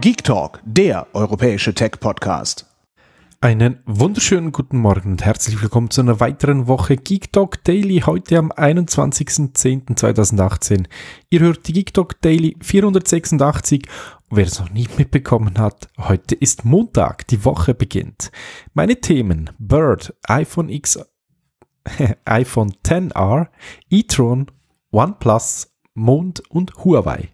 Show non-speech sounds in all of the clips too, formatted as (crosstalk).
Geek Talk, der europäische Tech-Podcast. Einen wunderschönen guten Morgen und herzlich willkommen zu einer weiteren Woche Geek Talk Daily heute am 21.10.2018. Ihr hört die Geek Talk Daily 486 Wer es noch nie mitbekommen hat, heute ist Montag, die Woche beginnt. Meine Themen Bird, iPhone X, (laughs) iPhone 10R, e-tron, OnePlus, Mond und Huawei.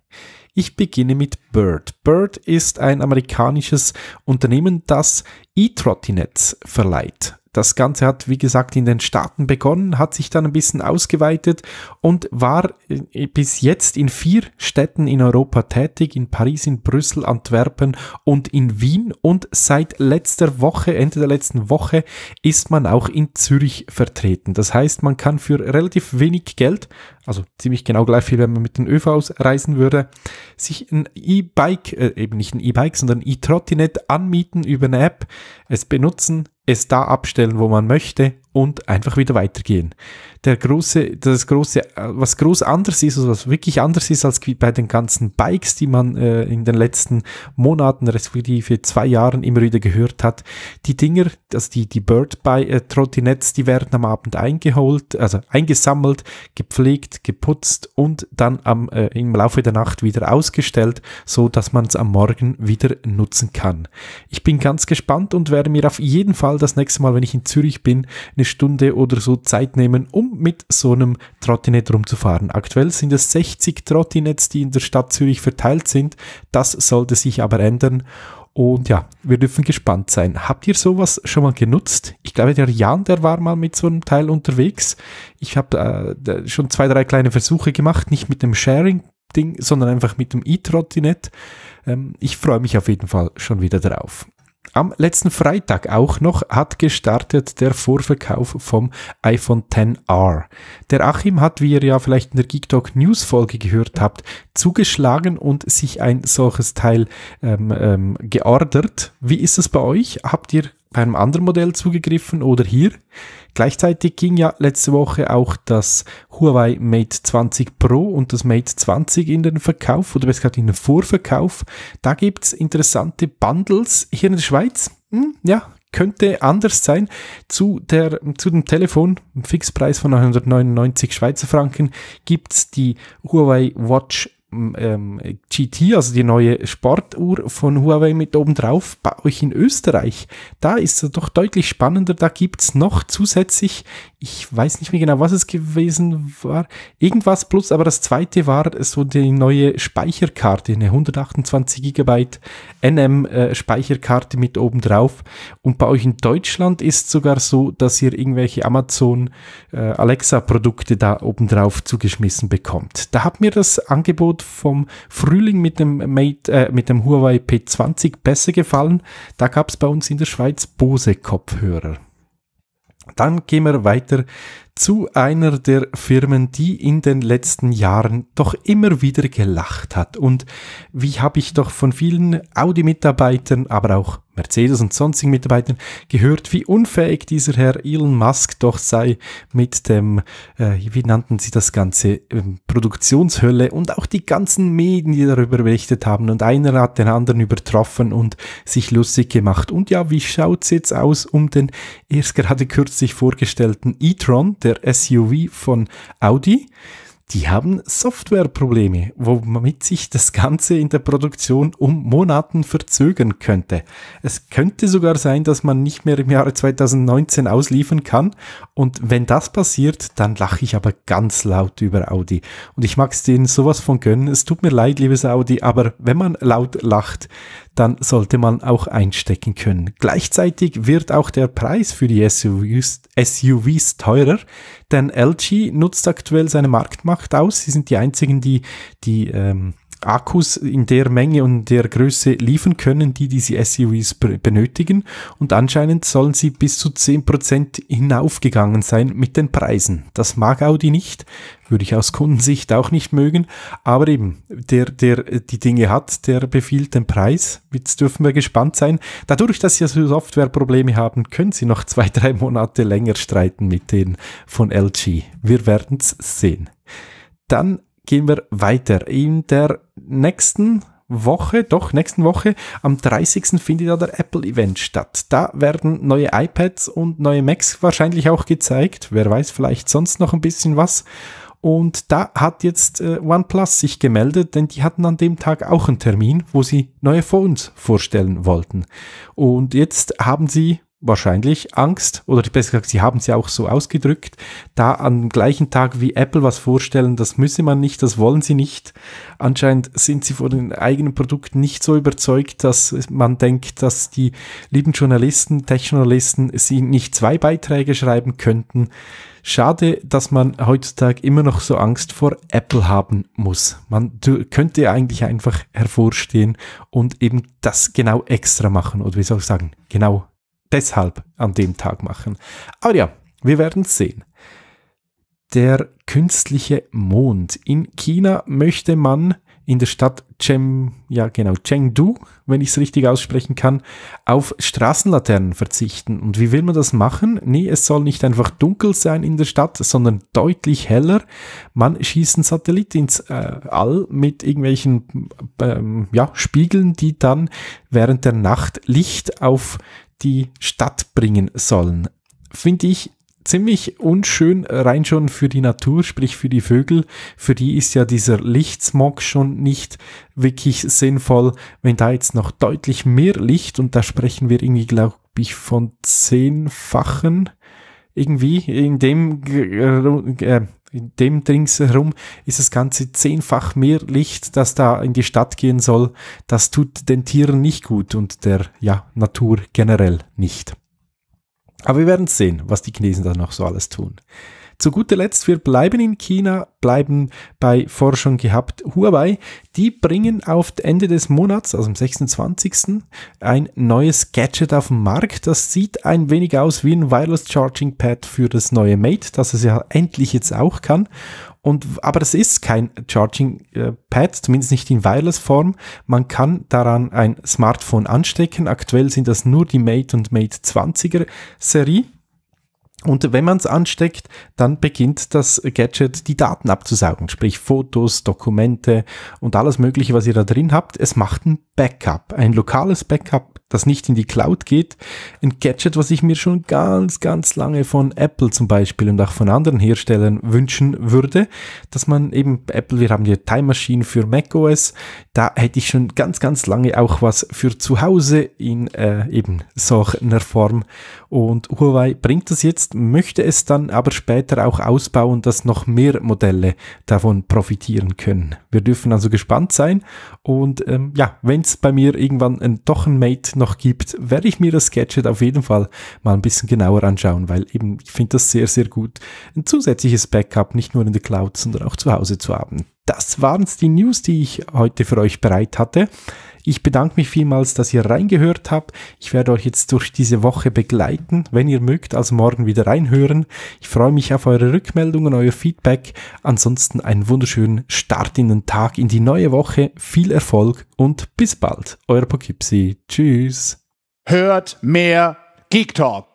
Ich beginne mit Bird. Bird ist ein amerikanisches Unternehmen, das E-Trottinets verleiht. Das Ganze hat, wie gesagt, in den Staaten begonnen, hat sich dann ein bisschen ausgeweitet und war äh, bis jetzt in vier Städten in Europa tätig, in Paris, in Brüssel, Antwerpen und in Wien. Und seit letzter Woche, Ende der letzten Woche, ist man auch in Zürich vertreten. Das heißt, man kann für relativ wenig Geld, also ziemlich genau gleich viel, wenn man mit den ÖVs reisen würde, sich ein E-Bike, äh, eben nicht ein E-Bike, sondern ein E-Trottinett anmieten über eine App, es benutzen, es da abstellen, wo man möchte und einfach wieder weitergehen. Der große, das große, was groß anders ist, also was wirklich anders ist als bei den ganzen Bikes, die man äh, in den letzten Monaten respektive zwei Jahren immer wieder gehört hat. Die Dinger, also die die Bird bei äh, Trottinetts, die werden am Abend eingeholt, also eingesammelt, gepflegt, geputzt und dann am, äh, im Laufe der Nacht wieder ausgestellt, so dass man es am Morgen wieder nutzen kann. Ich bin ganz gespannt und werde mir auf jeden Fall das nächste Mal, wenn ich in Zürich bin, eine Stunde oder so Zeit nehmen, um mit so einem Trottinett rumzufahren. Aktuell sind es 60 Trottinets, die in der Stadt Zürich verteilt sind. Das sollte sich aber ändern. Und ja, wir dürfen gespannt sein. Habt ihr sowas schon mal genutzt? Ich glaube, der Jan, der war mal mit so einem Teil unterwegs. Ich habe äh, schon zwei, drei kleine Versuche gemacht, nicht mit dem Sharing-Ding, sondern einfach mit dem E-Trottinett. Ähm, ich freue mich auf jeden Fall schon wieder drauf. Am letzten Freitag auch noch hat gestartet der Vorverkauf vom iPhone XR. Der Achim hat, wie ihr ja vielleicht in der Geek Talk News Folge gehört habt, zugeschlagen und sich ein solches Teil ähm, ähm, geordert. Wie ist es bei euch? Habt ihr bei einem anderen Modell zugegriffen oder hier. Gleichzeitig ging ja letzte Woche auch das Huawei Mate 20 Pro und das Mate 20 in den Verkauf oder besser gesagt in den Vorverkauf. Da gibt's interessante Bundles hier in der Schweiz. Hm, ja, könnte anders sein. Zu, der, zu dem Telefon, Fixpreis von 999 Schweizer Franken, gibt's die Huawei Watch ähm, GT, also die neue Sportuhr von Huawei mit oben drauf, bei euch in Österreich. Da ist es doch deutlich spannender. Da gibt es noch zusätzlich, ich weiß nicht mehr genau, was es gewesen war, irgendwas plus, aber das zweite war so die neue Speicherkarte, eine 128 GB NM-Speicherkarte äh, mit oben drauf. Und bei euch in Deutschland ist sogar so, dass ihr irgendwelche Amazon äh, Alexa-Produkte da oben drauf zugeschmissen bekommt. Da hat mir das Angebot vom Frühling mit dem, Mate, äh, mit dem Huawei P20 besser gefallen. Da gab es bei uns in der Schweiz Bose-Kopfhörer. Dann gehen wir weiter zu einer der Firmen, die in den letzten Jahren doch immer wieder gelacht hat. Und wie habe ich doch von vielen Audi-Mitarbeitern, aber auch Mercedes und sonstigen Mitarbeitern gehört, wie unfähig dieser Herr Elon Musk doch sei mit dem, äh, wie nannten sie das Ganze, ähm, Produktionshölle und auch die ganzen Medien, die darüber berichtet haben und einer hat den anderen übertroffen und sich lustig gemacht. Und ja, wie schaut's jetzt aus um den erst gerade kürzlich vorgestellten e-tron? der SUV von Audi, die haben Softwareprobleme, womit sich das Ganze in der Produktion um Monaten verzögern könnte. Es könnte sogar sein, dass man nicht mehr im Jahre 2019 ausliefern kann. Und wenn das passiert, dann lache ich aber ganz laut über Audi. Und ich mag es denen sowas von gönnen. Es tut mir leid, liebes Audi, aber wenn man laut lacht, dann sollte man auch einstecken können. Gleichzeitig wird auch der Preis für die SUVs, SUVs teurer, denn LG nutzt aktuell seine Marktmacht aus. Sie sind die einzigen, die die ähm, Akkus in der Menge und der Größe liefern können, die diese SUVs benötigen. Und anscheinend sollen sie bis zu 10% hinaufgegangen sein mit den Preisen. Das mag Audi nicht, würde ich aus Kundensicht auch nicht mögen. Aber eben, der, der die Dinge hat, der befiehlt den Preis. Jetzt dürfen wir gespannt sein. Dadurch, dass sie also Softwareprobleme haben, können sie noch zwei, drei Monate länger streiten mit denen von LG. Wir werden's sehen. Dann gehen wir weiter. In der nächsten Woche, doch, nächsten Woche, am 30. findet da der Apple-Event statt. Da werden neue iPads und neue Macs wahrscheinlich auch gezeigt. Wer weiß, vielleicht sonst noch ein bisschen was. Und da hat jetzt äh, OnePlus sich gemeldet, denn die hatten an dem Tag auch einen Termin, wo sie neue Phones vorstellen wollten. Und jetzt haben sie wahrscheinlich Angst, oder besser gesagt, sie haben es ja auch so ausgedrückt, da am gleichen Tag wie Apple was vorstellen, das müsse man nicht, das wollen sie nicht. Anscheinend sind sie von den eigenen Produkten nicht so überzeugt, dass man denkt, dass die lieben Journalisten, Tech-Journalisten, sie nicht zwei Beiträge schreiben könnten. Schade, dass man heutzutage immer noch so Angst vor Apple haben muss. Man könnte eigentlich einfach hervorstehen und eben das genau extra machen, oder wie soll ich sagen, genau deshalb an dem Tag machen. Aber ja, wir werden sehen. Der künstliche Mond. In China möchte man in der Stadt Chem, ja genau, Chengdu, wenn ich es richtig aussprechen kann, auf Straßenlaternen verzichten. Und wie will man das machen? Nee, es soll nicht einfach dunkel sein in der Stadt, sondern deutlich heller. Man schießt einen Satellit ins äh, All mit irgendwelchen ähm, ja, Spiegeln, die dann während der Nacht Licht auf die Stadt bringen sollen. Finde ich ziemlich unschön, äh, rein schon für die Natur, sprich für die Vögel. Für die ist ja dieser Lichtsmog schon nicht wirklich sinnvoll. Wenn da jetzt noch deutlich mehr Licht, und da sprechen wir irgendwie, glaube ich, von zehnfachen, irgendwie in dem äh, in dem Dings herum ist das Ganze zehnfach mehr Licht, das da in die Stadt gehen soll. Das tut den Tieren nicht gut und der ja, Natur generell nicht. Aber wir werden sehen, was die Chinesen da noch so alles tun. Zu guter Letzt, wir bleiben in China, bleiben bei Forschung gehabt. Huawei, die bringen auf Ende des Monats, also am 26. ein neues Gadget auf den Markt. Das sieht ein wenig aus wie ein Wireless Charging Pad für das neue Mate, das es ja endlich jetzt auch kann. Und, aber es ist kein Charging äh, Pad, zumindest nicht in Wireless-Form. Man kann daran ein Smartphone anstecken. Aktuell sind das nur die Mate und Mate 20er Serie. Und wenn man es ansteckt, dann beginnt das Gadget die Daten abzusaugen, sprich Fotos, Dokumente und alles Mögliche, was ihr da drin habt. Es macht ein Backup, ein lokales Backup das nicht in die Cloud geht. Ein Gadget, was ich mir schon ganz, ganz lange von Apple zum Beispiel und auch von anderen Herstellern wünschen würde, dass man eben Apple, wir haben hier Time Machine für macOS, da hätte ich schon ganz, ganz lange auch was für zu Hause in äh, eben solcher Form. Und Huawei bringt das jetzt, möchte es dann aber später auch ausbauen, dass noch mehr Modelle davon profitieren können. Wir dürfen also gespannt sein. Und ähm, ja, wenn es bei mir irgendwann ein, doch ein Mate noch gibt, werde ich mir das Gadget auf jeden Fall mal ein bisschen genauer anschauen, weil eben ich finde das sehr, sehr gut, ein zusätzliches Backup nicht nur in der Cloud, sondern auch zu Hause zu haben. Das waren die News, die ich heute für euch bereit hatte. Ich bedanke mich vielmals, dass ihr reingehört habt. Ich werde euch jetzt durch diese Woche begleiten, wenn ihr mögt, also morgen wieder reinhören. Ich freue mich auf eure Rückmeldungen, euer Feedback. Ansonsten einen wunderschönen Start in den Tag, in die neue Woche. Viel Erfolg und bis bald. Euer Pokipsi. Tschüss. Hört mehr Geek Talk.